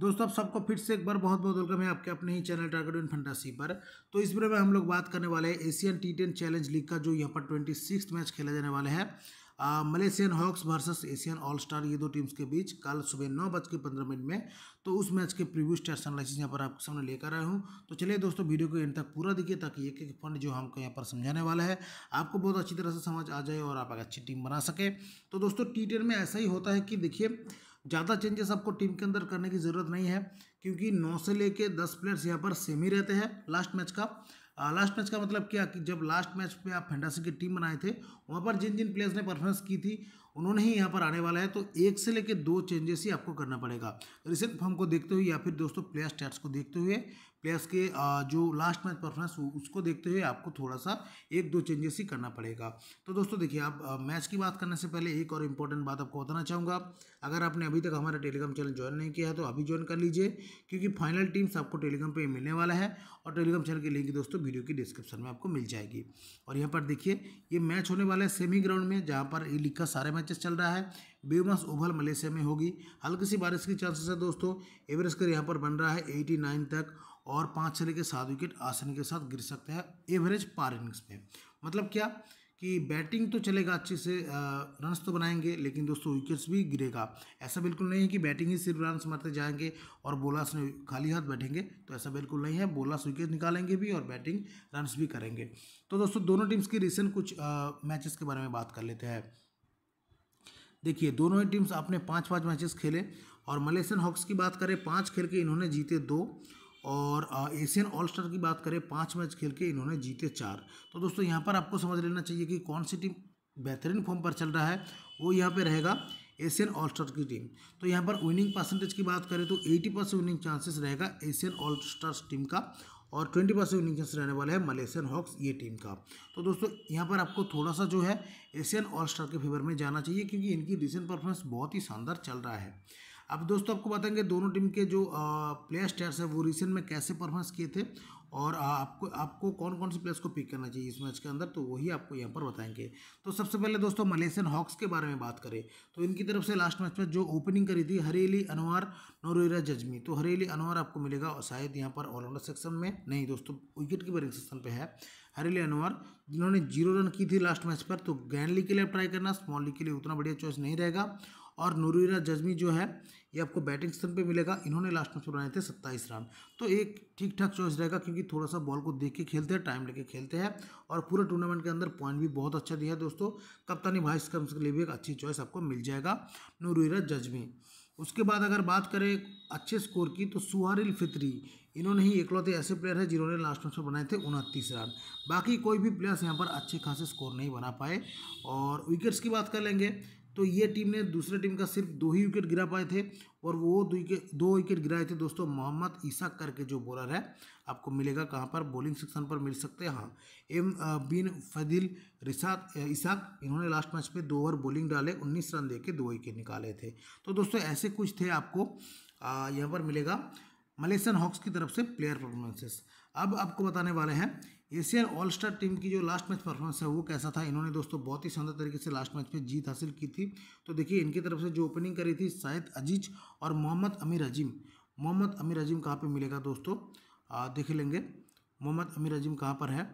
दोस्तों आप सबको फिर से एक बार बहुत बहुत वेलकम है आपके अपने ही चैनल टारगेट इन फंटासी पर तो इस बारे में हम लोग बात करने वाले हैं Asian T ten challenge league का जो यहाँ पर ट्वेंटी सिक्स मैच खेला जाने वाला है Malaysian Hawks versus Asian all star ये दो टीम्स के बीच कल सुबह नौ बज के पंद्रह मिनट में तो उस मैच के प्रीव्यू स्टार्स एनालिसिस यहाँ पर आपके सामने लेकर आया हूँ तो चलिए दोस्तों वीडियो को एंड तक पूरा दिखिए ताकि एक एक फंड जो हमको यहाँ पर समझाने वाला है आपको बहुत अच्छी तरह से समझ आ जाए और आप अच्छी टीम बना सके तो दोस्तों टी में ऐसा ही होता है कि देखिए ज़्यादा चेंजेस आपको टीम के अंदर करने की ज़रूरत नहीं है क्योंकि नौ से लेके दस प्लेयर्स यहाँ पर सेम ही रहते हैं लास्ट मैच का लास्ट मैच का मतलब क्या कि जब लास्ट मैच पे आप फेंडासी की टीम बनाए थे वहाँ पर जिन जिन प्लेयर्स ने परफॉर्मेंस की थी उन्होंने ही यहाँ पर आने वाला है तो एक से लेकर दो चेंजेस ही आपको करना पड़ेगा रिसेंट तो फॉर्म को देखते हुए या फिर दोस्तों प्लेयर स्टैट्स को देखते हुए प्लेयर्स के जो लास्ट मैच परफॉर्मेंस उसको देखते हुए आपको थोड़ा सा एक दो चेंजेस ही करना पड़ेगा तो दोस्तों देखिए आप मैच की बात करने से पहले एक और इम्पोर्टेंट बात आपको बताना चाहूँगा अगर आपने अभी तक हमारा टेलीग्राम चैनल ज्वाइन नहीं किया है तो अभी ज्वाइन कर लीजिए क्योंकि फाइनल टीम्स आपको टेलीग्राम पर मिलने वाला है और टेलीग्राम चैनल की लिंक दोस्तों वीडियो की डिस्क्रिप्शन में आपको मिल जाएगी और यहाँ पर देखिए ये मैच होने वाला है सेमी ग्राउंड में जहाँ पर ये लिखा सारे मैचेस चल रहा है बेमस ओवल मलेशिया में होगी हल्की सी बारिश की चांसेस है दोस्तों एवरेज कर यहाँ पर बन रहा है एटी नाइन तक और पाँच से लेकर सात विकेट आसानी के साथ गिर सकते हैं एवरेज पार इनिंग्स में मतलब क्या कि बैटिंग तो चलेगा अच्छे से रन्स तो बनाएंगे लेकिन दोस्तों विकेट्स भी गिरेगा ऐसा बिल्कुल नहीं है कि बैटिंग ही सिर्फ रन्स मारते जाएंगे और बोलर्स ने खाली हाथ बैठेंगे तो ऐसा बिल्कुल नहीं है बोलर्स विकेट निकालेंगे भी और बैटिंग रन्स भी करेंगे तो दोस्तों दोनों टीम्स की रिसेंट कुछ मैचेस के बारे में बात कर लेते हैं देखिए दोनों ही टीम्स अपने पाँच पाँच मैचेस खेले और मलेशियन हॉक्स की बात करें पाँच खेल के इन्होंने जीते दो और एशियन ऑल स्टार की बात करें पाँच मैच खेल के इन्होंने जीते चार तो दोस्तों यहाँ पर आपको समझ लेना चाहिए कि कौन सी टीम बेहतरीन फॉर्म पर चल रहा है वो यहाँ पे रहेगा एशियन ऑल स्टार की टीम तो यहाँ पर विनिंग परसेंटेज की बात करें तो 80 परसेंट विनिंग चांसेस रहेगा एशियन ऑल स्टार टीम का और 20 परसेंट विनिंग चांस रहने वाला है मलेशियन हॉक्स ये टीम का तो दोस्तों यहाँ पर आपको थोड़ा सा जो है एशियन ऑल स्टार के फेवर में जाना चाहिए क्योंकि इनकी रिसेंट परफॉर्मेंस बहुत ही शानदार चल रहा है अब दोस्तों आपको बताएंगे दोनों टीम के जो प्लेयर स्टार्स हैं वो रिसेंट में कैसे परफॉर्मेंस किए थे और आपको आपको कौन कौन से प्लेयर्स को पिक करना चाहिए इस मैच के अंदर तो वही आपको यहाँ पर बताएंगे तो सबसे पहले दोस्तों मलेशियन हॉक्स के बारे में बात करें तो इनकी तरफ से लास्ट मैच में जो ओपनिंग करी थी हरेली अनवर नोरेरा जजमी तो हरेली अनवर आपको मिलेगा और शायद यहाँ पर ऑलराउंडर सेक्शन में नहीं दोस्तों विकेट कीपरिंग सेक्शन पर है हरेली अनवर जिन्होंने जीरो रन की थी लास्ट मैच पर तो गैंडली लीग के लिए ट्राई करना स्मॉल लीग के लिए उतना बढ़िया चॉइस नहीं रहेगा और नूरीरा जजमी जो है ये आपको बैटिंग स्तर पे मिलेगा इन्होंने लास्ट में बनाए थे सत्ताईस रन तो एक ठीक ठाक चॉइस रहेगा क्योंकि थोड़ा सा बॉल को देख के खेलते हैं टाइम लेके खेलते हैं और पूरे टूर्नामेंट के अंदर पॉइंट भी बहुत अच्छा दिया है दोस्तों कप्तानी भाई कम के लिए भी एक अच्छी चॉइस आपको मिल जाएगा नूरुरा में उसके बाद अगर बात करें अच्छे स्कोर की तो सुहारिल फित्री इन्होंने ही इकलौते ऐसे प्लेयर है जिन्होंने लास्ट मैच में बनाए थे उनतीस रन बाकी कोई भी प्लेयर्स यहाँ पर अच्छे खासे स्कोर नहीं बना पाए और विकेट्स की बात कर लेंगे तो ये टीम ने दूसरे टीम का सिर्फ दो ही विकेट गिरा पाए थे और वो दो विकेट गिराए थे दोस्तों मोहम्मद ईसा करके जो बॉलर है आपको मिलेगा कहाँ पर बॉलिंग सेक्शन पर मिल सकते हैं हाँ एम बिन फदिल रिसात ईसाक इन्होंने लास्ट मैच पे दो ओवर बॉलिंग डाले उन्नीस रन दे के दो विकेट निकाले थे तो दोस्तों ऐसे कुछ थे आपको यहाँ पर मिलेगा मलेशियन हॉक्स की तरफ से प्लेयर परफॉर्मेंसेस अब आपको बताने वाले हैं एशियन ऑल स्टार टीम की जो लास्ट मैच परफॉर्मेंस है वो कैसा था इन्होंने दोस्तों बहुत ही शानदार तरीके से लास्ट मैच में जीत हासिल की थी तो देखिए इनकी तरफ से जो ओपनिंग करी थी शायद अजीज और मोहम्मद अमीर अजीम मोहम्मद अमीर अजीम कहाँ पर मिलेगा दोस्तों देख लेंगे मोहम्मद अमीर अजीम कहाँ पर है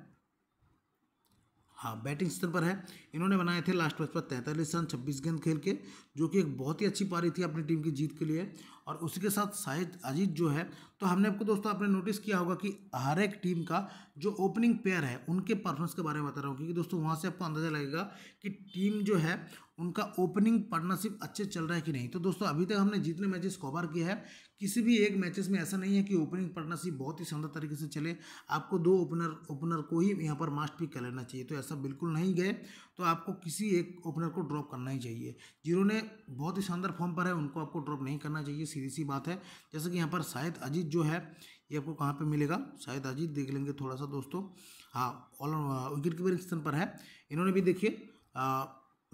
हाँ बैटिंग स्तर पर है इन्होंने बनाए थे लास्ट मैच पर तैंतालीस रन छब्बीस गेंद खेल के जो कि एक बहुत ही अच्छी पारी थी अपनी टीम की जीत के लिए और उसी के साथ शाहिद अजीत जो है तो हमने आपको दोस्तों आपने नोटिस किया होगा कि हर एक टीम का जो ओपनिंग पेयर है उनके परफॉर्मेंस के बारे में बता रहा हूँ क्योंकि दोस्तों वहाँ से आपको अंदाज़ा लगेगा कि टीम जो है उनका ओपनिंग पार्टनरशिप अच्छे चल रहा है कि नहीं तो दोस्तों अभी तक हमने जितने मैचेस कवर किया है किसी भी एक मैचेस में ऐसा नहीं है कि ओपनिंग पार्टनरशिप बहुत ही शानदार तरीके से चले आपको दो ओपनर ओपनर को ही यहाँ पर मास्ट पिक कर लेना चाहिए तो ऐसा बिल्कुल नहीं गए तो आपको किसी एक ओपनर को ड्रॉप करना ही चाहिए जिन्होंने बहुत ही शानदार फॉर्म पर है उनको आपको ड्रॉप नहीं करना चाहिए सीधी सी बात है जैसे कि यहाँ पर शायद अजीत जो है ये आपको कहाँ पर मिलेगा शायद अजीत देख लेंगे थोड़ा सा दोस्तों हाँ ऑल विकेट कीपर स्थान पर है इन्होंने भी देखिए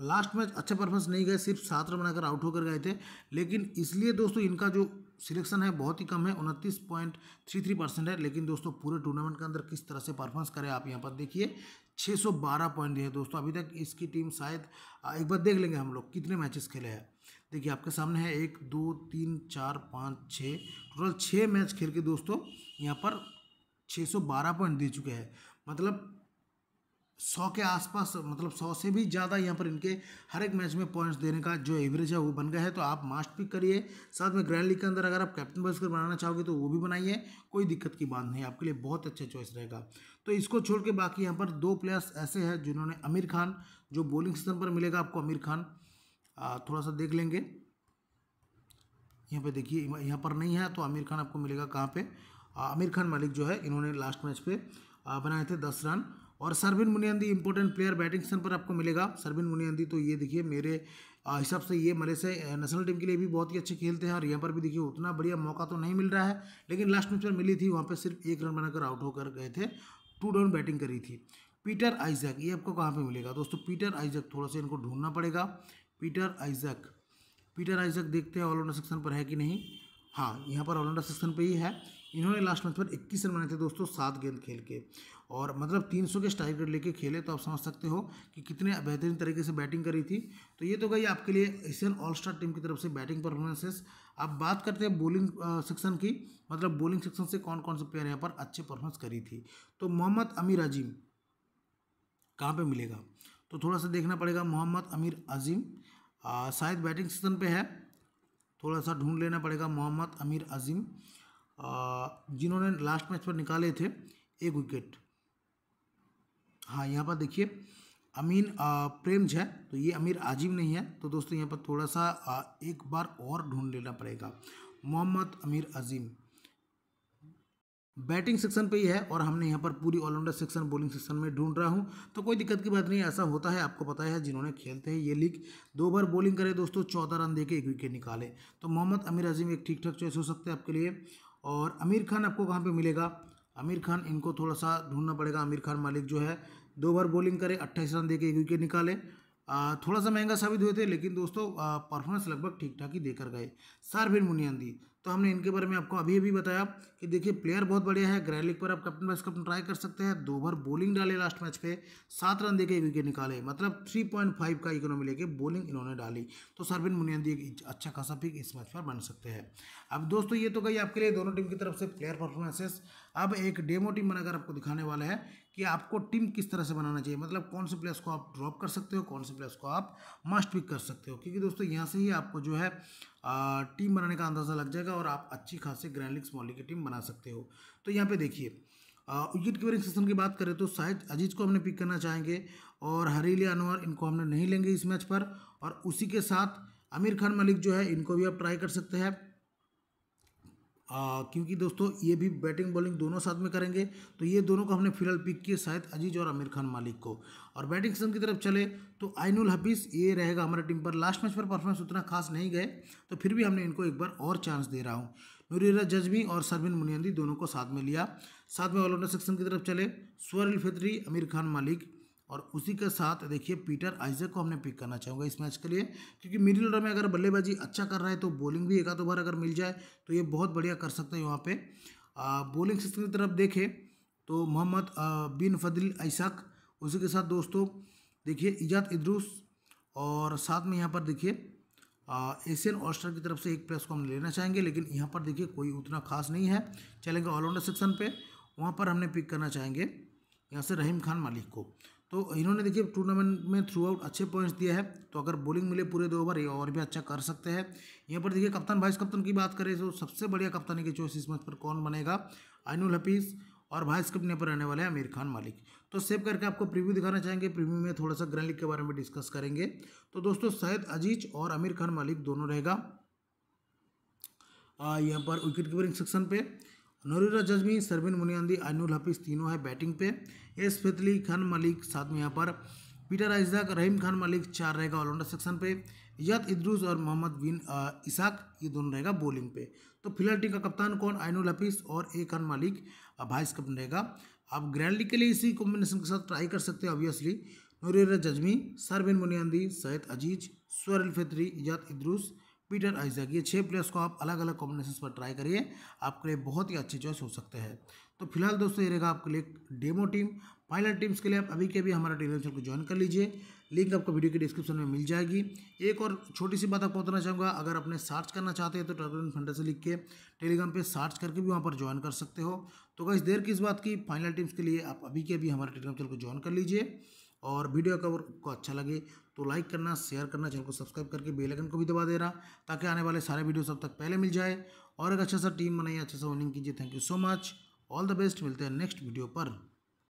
लास्ट मैच अच्छे परफॉर्मेंस नहीं गए सिर्फ सात रन बनाकर आउट होकर गए थे लेकिन इसलिए दोस्तों इनका जो सिलेक्शन है बहुत ही कम है उनतीस पॉइंट थ्री थ्री परसेंट है लेकिन दोस्तों पूरे टूर्नामेंट के अंदर किस तरह से परफॉर्मेंस करें आप यहाँ पर देखिए छः सौ बारह पॉइंट दिए दोस्तों अभी तक इसकी टीम शायद एक बार देख लेंगे हम लोग कितने मैचेस खेले हैं देखिए आपके सामने है एक दो तीन चार पाँच छः टोटल छः मैच खेल के दोस्तों यहाँ पर छः पॉइंट दे चुके हैं मतलब सौ के आसपास मतलब सौ से भी ज़्यादा यहाँ पर इनके हर एक मैच में पॉइंट्स देने का जो एवरेज है वो बन गया है तो आप मास्ट पिक करिए साथ में ग्रैंड लीग के अंदर अगर आप कैप्टन बस्कर बनाना चाहोगे तो वो भी बनाइए कोई दिक्कत की बात नहीं आपके लिए बहुत अच्छा चॉइस रहेगा तो इसको छोड़ के बाकी यहाँ पर दो प्लेयर्स ऐसे हैं जिन्होंने आमिर खान जो बॉलिंग सिस्टम पर मिलेगा आपको आमिर खान थोड़ा सा देख लेंगे यहाँ पर देखिए यहाँ पर नहीं है तो आमिर खान आपको मिलेगा कहाँ पर आमिर खान मलिक जो है इन्होंने लास्ट मैच पर बनाए थे दस रन और Sarvin Muniandy important player batting स्टन पर आपको मिलेगा सरविन मुनियंदी तो ये देखिए मेरे हिसाब से ये मलेशिया नेशनल टीम के लिए भी बहुत ही अच्छे खेलते हैं और यहाँ पर भी देखिए उतना बढ़िया मौका तो नहीं मिल रहा है लेकिन लास्ट मैच में मिली थी वहाँ पर सिर्फ एक रन बनाकर आउट होकर गए थे टू डाउन बैटिंग करी थी पीटर आइजैक ये आपको कहाँ पर मिलेगा दोस्तों पीटर आइजैक थोड़ा सा इनको ढूंढना पड़ेगा पीटर आइजैक पीटर आइजैक देखते हैं ऑलराउंडर सेक्शन पर है कि नहीं हाँ यहाँ पर ऑलराउंडर सेक्शन पर ही है इन्होंने लास्ट मैच पर 21 रन बनाए थे दोस्तों सात गेंद खेल के और मतलब 300 के स्ट्राइक रेट लेके खेले तो आप समझ सकते हो कि कितने बेहतरीन तरीके से बैटिंग करी थी तो ये तो गई आपके लिए एशियन ऑल स्टार टीम की तरफ से बैटिंग परफॉर्मेंसेस अब बात करते हैं बॉलिंग सेक्शन की मतलब बॉलिंग सेक्शन से कौन कौन से प्लेयर यहाँ पर अच्छे परफॉर्मेंस करी थी तो मोहम्मद अमीर अजीम कहाँ पर मिलेगा तो थोड़ा सा देखना पड़ेगा मोहम्मद अमीर अजीम शायद बैटिंग सेक्शन पर है थोड़ा सा ढूंढ लेना पड़ेगा मोहम्मद अमीर अजीम जिन्होंने लास्ट मैच पर निकाले थे एक विकेट हाँ यहाँ पर देखिए अमीन प्रेम झा तो ये अमीर आजीव नहीं है तो दोस्तों यहाँ पर थोड़ा सा एक बार और ढूंढ लेना पड़ेगा मोहम्मद अमीर अजीम बैटिंग सेक्शन पे ही है और हमने यहाँ पर पूरी ऑलराउंडर सेक्शन बॉलिंग सेक्शन में ढूंढ रहा हूँ तो कोई दिक्कत की बात नहीं ऐसा होता है आपको पता है जिन्होंने खेलते हैं ये लीग दो बार बॉलिंग करे दोस्तों चौदह रन देके एक विकेट निकाले तो मोहम्मद अमीर अजीम एक ठीक ठाक चॉइस हो सकते हैं आपके लिए और आमिर खान आपको कहाँ पे मिलेगा आमिर खान इनको थोड़ा सा ढूंढना पड़ेगा आमिर खान मालिक जो है दो बार बॉलिंग करे अट्ठाईस रन देके एक विकेट निकाले आ, थोड़ा सा महंगा साबित हुए थे लेकिन दोस्तों परफॉर्मेंस लगभग ठीक ठाक ही देकर गए सारफिन मुनियांदी तो हमने इनके बारे में आपको अभी अभी बताया कि देखिए प्लेयर बहुत बढ़िया है ग्रैलिक पर आप कप्टन वाइस कप्टन ट्राई कर सकते हैं दो ओवर बॉलिंग डाले लास्ट मैच पे सात रन देके विकेट निकाले मतलब थ्री पॉइंट फाइव का इकोनॉमी लेके बॉलिंग इन्होंने डाली तो सरविन मुनियांदी एक अच्छा खासा पिक इस मैच पर बन सकते हैं अब दोस्तों ये तो कही आपके लिए दोनों टीम की तरफ से प्लेयर परफॉर्मेंसेस अब एक डेमो टीम बनाकर आपको दिखाने वाला है कि आपको टीम किस तरह से बनाना चाहिए मतलब कौन से प्लेयर्स को आप ड्रॉप कर सकते हो कौन से प्लेयर्स को आप मस्ट पिक कर सकते हो क्योंकि दोस्तों यहाँ से ही आपको जो है आ, टीम बनाने का अंदाज़ा लग जाएगा और आप अच्छी खासी ग्रैंड लिग्स स्मॉल की टीम बना सकते हो तो यहाँ पर देखिए विकेट कीपरिंग सेशन की बात करें तो शाहिद अजीज़ को हमने पिक करना चाहेंगे और हरीली अनवर इनको हमने नहीं लेंगे इस मैच पर और उसी के साथ आमिर खान मलिक जो है इनको भी आप ट्राई कर सकते हैं आ, क्योंकि दोस्तों ये भी बैटिंग बॉलिंग दोनों साथ में करेंगे तो ये दोनों को हमने फिलहाल पिक किए शायद अजीज और आमिर खान मालिक को और बैटिंग सेक्शन की तरफ चले तो आइनुल हफीज़ ये रहेगा हमारे टीम पर लास्ट मैच पर परफॉर्मेंस उतना खास नहीं गए तो फिर भी हमने इनको एक बार और चांस दे रहा हूँ नूरीरा जजमी और सरविन मुनियंदी दोनों को साथ में लिया साथ में ऑलराउंडर सेक्शन की तरफ चले स्वरिल फित्री आमिर खान मालिक और उसी के साथ देखिए पीटर आइजक को हमने पिक करना चाहूँगा इस मैच के लिए क्योंकि मिडिल ऑर्डर में अगर बल्लेबाजी अच्छा कर रहा है तो बॉलिंग भी एक आध ओवर अगर मिल जाए तो ये बहुत बढ़िया कर सकते हैं वहाँ पर बॉलिंग सिस्टम की तरफ देखें तो मोहम्मद बिन फदिल ऐसाक उसी के साथ दोस्तों देखिए इजात इद्रूस और साथ में यहाँ पर देखिए एशियन ऑस्टर की तरफ से एक प्लेस को हम लेना चाहेंगे लेकिन यहाँ पर देखिए कोई उतना खास नहीं है चलेंगे ऑलराउंडर सेक्शन पे वहाँ पर हमने पिक करना चाहेंगे यहाँ से रहीम खान मालिक को तो इन्होंने देखिए टूर्नामेंट में थ्रू आउट अच्छे पॉइंट्स दिए हैं तो अगर बॉलिंग मिले पूरे दो ओवर ये और भी अच्छा कर सकते हैं यहाँ पर देखिए कप्तान वाइस कप्तान की बात करें तो सबसे बढ़िया कप्तानी की चॉइस इस मैच पर कौन बनेगा आइनुल हफीज़ और वाइस कप्तान पर रहने वाले आमिर खान मालिक तो सेव करके आपको प्रीव्यू दिखाना चाहेंगे प्रीव्यू में थोड़ा सा ग्रैंड लिग के बारे में डिस्कस करेंगे तो दोस्तों सैद अजीज और आमिर खान मालिक दोनों रहेगा यहाँ पर विकेट कीपरिंग सेक्शन पे नूरा जजमी सरबिन मुनियांदी आइनुल हफीज़ तीनों है बैटिंग पे एस फितली खान मलिक साथ में यहाँ पर पीटर आइजक रहीम खान मलिक चार रहेगा ऑलराउंडर सेक्शन पे याद इद्रूस और मोहम्मद बिन इसाक ये दोनों रहेगा बॉलिंग पे तो फिलहाल टीम का कप्तान कौन आइनुल हफीज़ और A Khan Malik vice captain रहेगा आप ग्रैंड लीग के लिए इसी कॉम्बिनेशन के साथ ट्राई कर सकते हैं ऑब्वियसली नूर जजमी सरबिन मुनियांदी सैद अजीज स्वरल फितरी इजात इद्रूस पीटर आइजक ये छः प्लेयर्स को आप अलग अलग कॉम्बिनेशन पर ट्राई करिए आपके लिए बहुत ही अच्छी चॉइस हो सकते हैं तो फिलहाल दोस्तों ये रहेगा आपके लिए डेमो टीम फाइनल टीम्स के लिए आप अभी के अभी हमारा टेलीग्राम चैनल को ज्वाइन कर लीजिए लिंक आपको वीडियो के डिस्क्रिप्शन में मिल जाएगी एक और छोटी सी बात आपको बताना चाहूँगा अगर अपने सर्च करना चाहते हैं तो फंडर से लिख के टेलीग्राम पे सर्च करके भी वहाँ पर ज्वाइन कर सकते हो तो कई देर किस बात की फाइनल टीम्स के लिए आप अभी के अभी हमारे टेलीग्राम चैनल को ज्वाइन कर लीजिए और वीडियो कवर को अच्छा लगे तो लाइक करना शेयर करना चैनल को सब्सक्राइब करके बेल आइकन को भी दबा दे रहा ताकि आने वाले सारे वीडियो सब तक पहले मिल जाए और एक अच्छा सा टीम बनाइए अच्छा सा विनिंग कीजिए thank you so much all the best मिलते हैं नेक्स्ट वीडियो पर